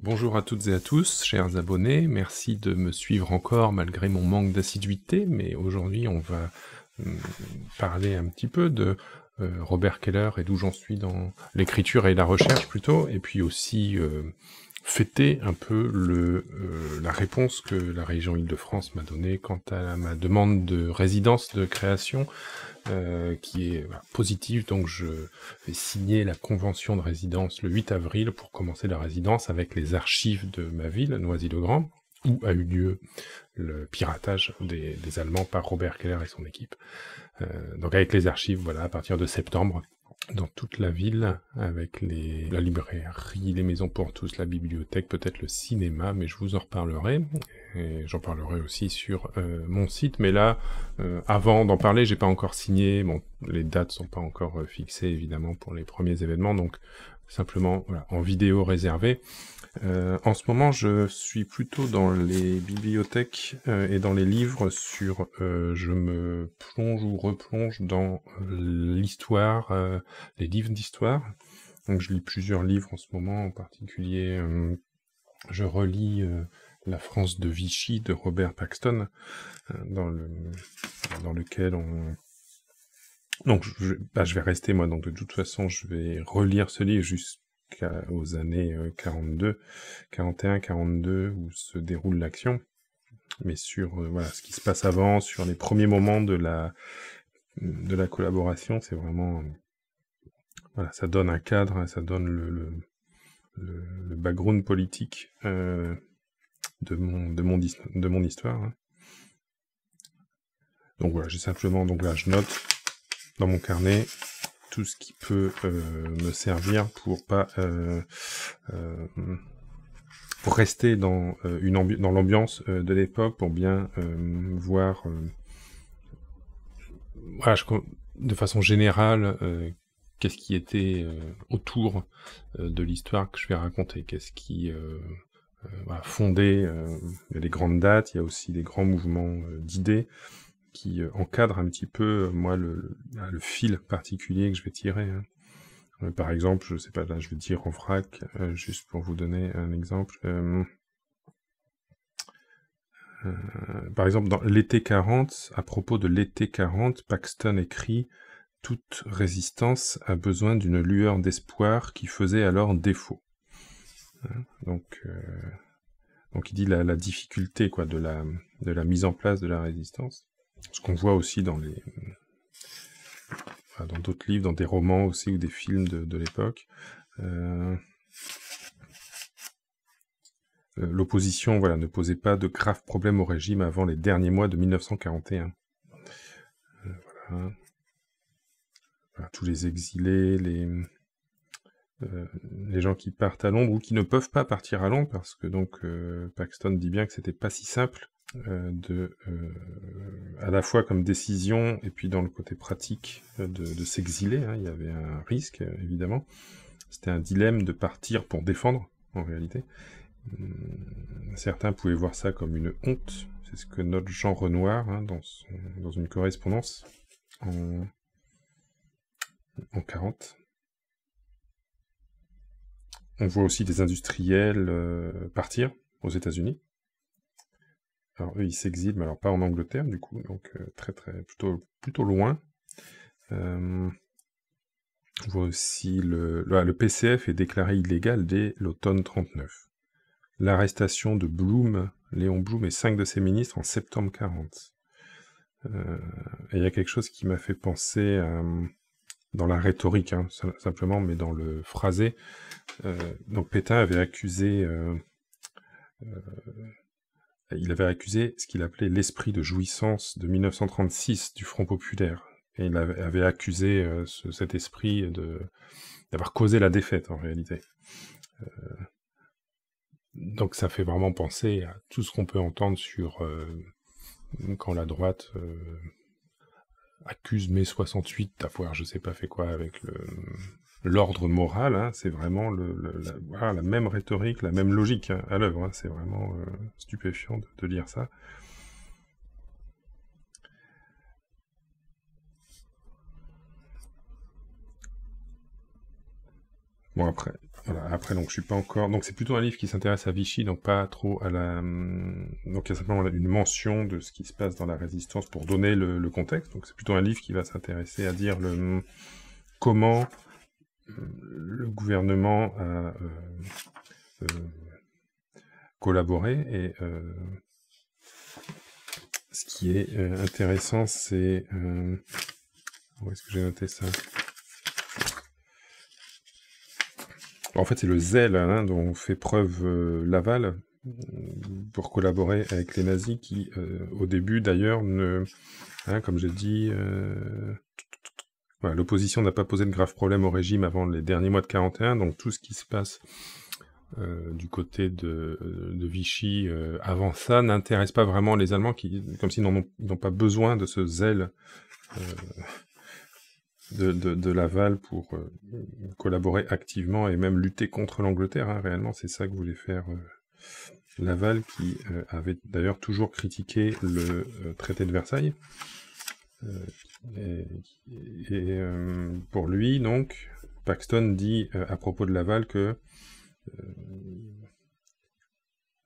Bonjour à toutes et à tous, chers abonnés, merci de me suivre encore malgré mon manque d'assiduité, mais aujourd'hui on va hum, parler un petit peu de euh, Robert Keller et d'où j'en suis dans l'écriture et la recherche plutôt, et puis aussi euh, fêter un peu euh, la réponse que la région Île-de-France m'a donnée quant à ma demande de résidence de création, euh, qui est positive. Donc je vais signer la convention de résidence le 8 avril pour commencer la résidence avec les archives de ma ville, Noisy-le-Grand, où a eu lieu le piratage des, Allemands par Robert Keller et son équipe. Euh, donc avec les archives, voilà, à partir de septembre, dans toute la ville avec les, la librairie, les maisons pour tous, la bibliothèque, peut-être le cinéma, mais je vous en reparlerai. Et j'en parlerai aussi sur euh, mon site. Mais là, euh, avant d'en parler, j'ai pas encore signé. Bon, les dates sont pas encore euh, fixées évidemment pour les premiers événements, donc simplement voilà, en vidéo réservée. Euh, en ce moment, je suis plutôt dans les bibliothèques euh, et dans les livres sur... Euh, je me plonge ou replonge dans l'histoire, les livres d'histoire. Donc je lis plusieurs livres en ce moment, en particulier je relis La France de Vichy de Robert Paxton, dans, le, dans lequel on, donc, bah, je, vais rester, moi, donc de toute façon, je vais relire ce livre jusqu'aux années 42, 41, 42, où se déroule l'action, mais sur euh, voilà, ce qui se passe avant, sur les premiers moments de la, de la collaboration, c'est vraiment... Euh, voilà, ça donne un cadre, hein, ça donne le, background politique euh, de, mon, de, mon, de mon histoire. Hein. Donc voilà, j'ai simplement, donc là je note dans mon carnet tout ce qui peut euh, me servir pour pas euh, euh, pour rester dans une dans l'ambiance de l'époque pour bien voir de façon générale qu'est-ce qui était autour de l'histoire que je vais raconter qu'est-ce qui voilà, fondé les grandes dates il y a aussi des grands mouvements d'idées qui euh, encadre un petit peu, euh, moi, bah, le, fil particulier que je vais tirer. Hein. Euh, par exemple, je ne sais pas, là, je vais dire en vrac, juste pour vous donner un exemple. par exemple, dans l'été 40, à propos de l'été 40, Paxton écrit Toute résistance a besoin d'une lueur d'espoir qui faisait alors défaut. Hein donc, il dit la, difficulté de la mise en place de la résistance ce qu'on voit aussi dans les dans d'autres livres, dans des romans aussi ou des films de, l'époque. Euh, euh, l'opposition voilà, ne posait pas de graves problèmes au régime avant les derniers mois de 1941. Euh, tous les exilés, les, les gens qui partent à Londres ou qui ne peuvent pas partir à Londres parce que donc Paxton dit bien que c'était pas si simple euh, de, euh, à la fois comme décision et puis dans le côté pratique euh, de, s'exiler. Hein. il y avait un risque, évidemment. C'était un dilemme de partir pour défendre, en réalité. Hum, certains pouvaient voir ça comme une honte. C'est ce que note Jean Renoir hein, dans, une correspondance en, en 40. On voit aussi des industriels partir aux États-Unis. Alors eux, ils s'exilent, mais alors pas en Angleterre du coup, donc euh, très très plutôt plutôt loin. Euh, on aussi le, le, ah, PCF est déclaré illégal dès l'automne 39. L'arrestation de Bloom, Léon Blum et cinq de ses ministres en septembre 40. Euh, et il y a quelque chose qui m'a fait penser euh, dans la rhétorique hein, simplement, mais dans le phrasé. donc Pétain avait accusé il avait accusé ce qu'il appelait l'esprit de jouissance de 1936 du Front populaire. Et il avait accusé euh, cet esprit d'avoir causé la défaite en réalité. Euh, donc ça fait vraiment penser à tout ce qu'on peut entendre sur euh, quand la droite accuse mai 68 d'avoir je sais pas fait quoi avec le, l'ordre moral, hein, c'est vraiment le, la, même rhétorique, la même logique hein, à l'œuvre. Hein, c'est vraiment euh, stupéfiant de, lire ça. Bon après, je après donc je suis pas encore. Donc c'est plutôt un livre qui s'intéresse à Vichy, donc pas trop à la. Hum, donc il y a simplement une mention de ce qui se passe dans la résistance pour donner le, le contexte. Donc c'est plutôt un livre qui va s'intéresser à dire le hum, comment le gouvernement a euh, euh, collaboré et euh, ce qui est intéressant, c'est... où est-ce que j'ai noté ça En fait, c'est le zèle hein, dont fait preuve Laval pour collaborer avec les nazis qui, au début d'ailleurs, ne, hein, comme j'ai dit, L'opposition n'a pas posé de graves problèmes au régime avant les derniers mois de 41, donc tout ce qui se passe euh, du côté de, euh, Vichy euh, avant ça n'intéresse pas vraiment les Allemands, qui, comme s'ils n'ont pas besoin de ce zèle de, Laval pour collaborer activement et même lutter contre l'Angleterre. Hein, réellement, c'est ça que voulait faire Laval, qui avait d'ailleurs toujours critiqué le traité de Versailles. Euh, et, euh, pour lui, donc, Paxton dit euh, à propos de Laval que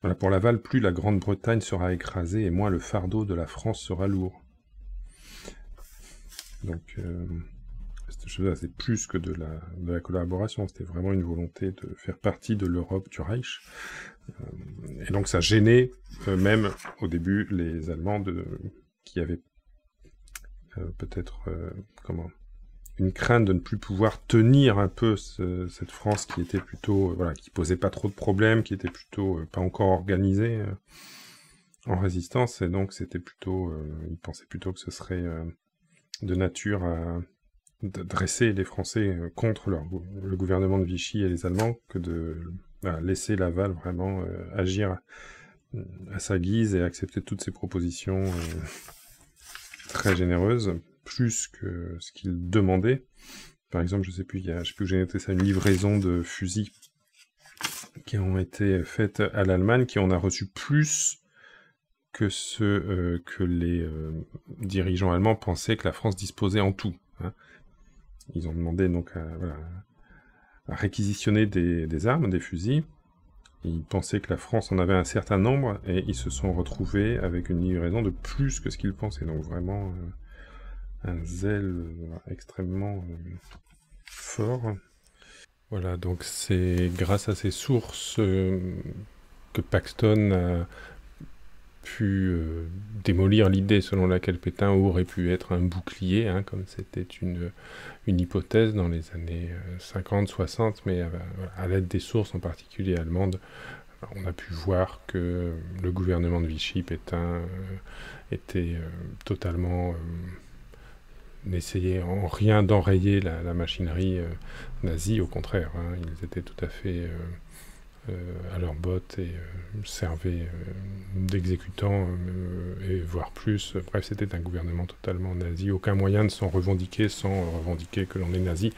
voilà, pour Laval, plus la Grande-Bretagne sera écrasée et moins le fardeau de la France sera lourd. Donc, euh, c'est plus que de la, de la collaboration, c'était vraiment une volonté de faire partie de l'Europe du Reich. et donc, ça gênait même au début les Allemands de, qui avaient euh, peut-être euh, comment une crainte de ne plus pouvoir tenir un peu cette France qui était plutôt euh, voilà qui posait pas trop de problèmes, qui était plutôt pas encore organisée en résistance et donc c'était plutôt plutôt que ce serait de nature à dresser les Français contre le gouvernement de Vichy et les Allemands que de laisser Laval vraiment agir à, sa guise et accepter toutes ses propositions très généreuse, plus que ce qu'ils demandaient. Par exemple, je sais plus, il y sais plus où j'ai noté ça, une livraison de fusils qui ont été faites à l'Allemagne, qui en a reçu plus que ce euh, que les euh, dirigeants allemands pensaient que la France disposait en tout. Hein. Ils ont demandé donc à, réquisitionner des, armes, des fusils, ils pensaient que la France en avait un certain nombre et ils se sont retrouvés avec une livraison de plus que ce qu'ils pensaient. Donc vraiment euh, un zèle extrêmement euh, fort. Voilà, donc c'est grâce à ces sources euh, que Paxton pu euh, démolir l'idée selon laquelle Pétain aurait pu être un bouclier, hein, comme c'était une, une, hypothèse dans les années 50-60, euh, mais euh, à, l'aide des sources en particulier allemandes, on a pu voir que le gouvernement de Vichy, Pétain, était totalement... n'essayait en rien d'enrayer la, machinerie nazie, au contraire, hein, ils étaient tout à fait... Euh, à leurs bottes et euh, servait euh, d'exécutants, et voire plus. Bref, c'était un gouvernement totalement nazi. Aucun moyen de s'en revendiquer sans revendiquer que l'on est nazi.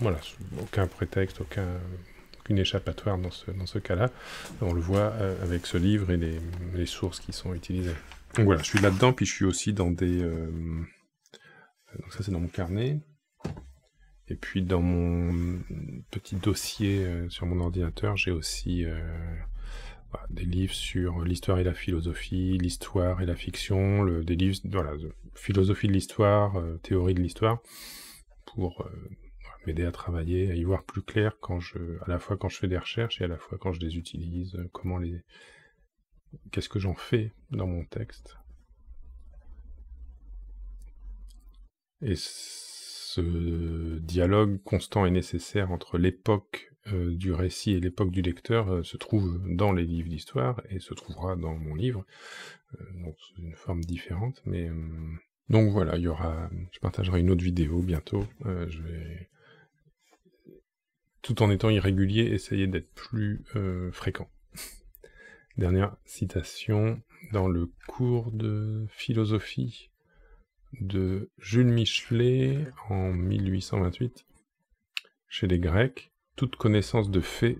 voilà, aucun prétexte, aucune échappatoire dans ce, cas-là. On le voit avec ce livre et les, sources qui sont utilisées. voilà, je suis là-dedans, puis je suis aussi dans des... donc ça c'est dans mon carnet. Et puis dans mon petit dossier euh, sur mon ordinateur, j'ai aussi euh, bah, des livres sur l'histoire et la philosophie, l'histoire et la fiction, des livres, voilà, de philosophie de l'histoire, euh, théorie de l'histoire, pour m'aider à travailler, à y voir plus clair quand je, à la fois quand je fais des recherches et à la fois quand je les utilise, comment les, qu'est-ce que j'en fais dans mon texte ce dialogue constant et nécessaire entre l'époque euh, du récit et l'époque du lecteur euh, se trouve dans les livres d'histoire et se trouvera dans mon livre, euh, sous une forme différente. Mais donc voilà, il y aura, je partagerai une autre vidéo bientôt. tout en étant irrégulier, essayer d'être plus fréquent. Dernière citation dans le cours de philosophie de Jules Michelet en 1828 chez les Grecs. Toute connaissance de fait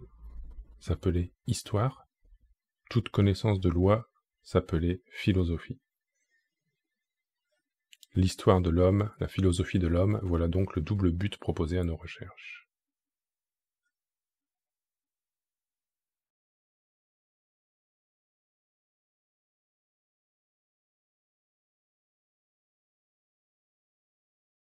s'appelait histoire, toute connaissance de loi s'appelait philosophie. L'histoire de l'homme, la philosophie de l'homme, voilà donc le double but proposé à nos recherches.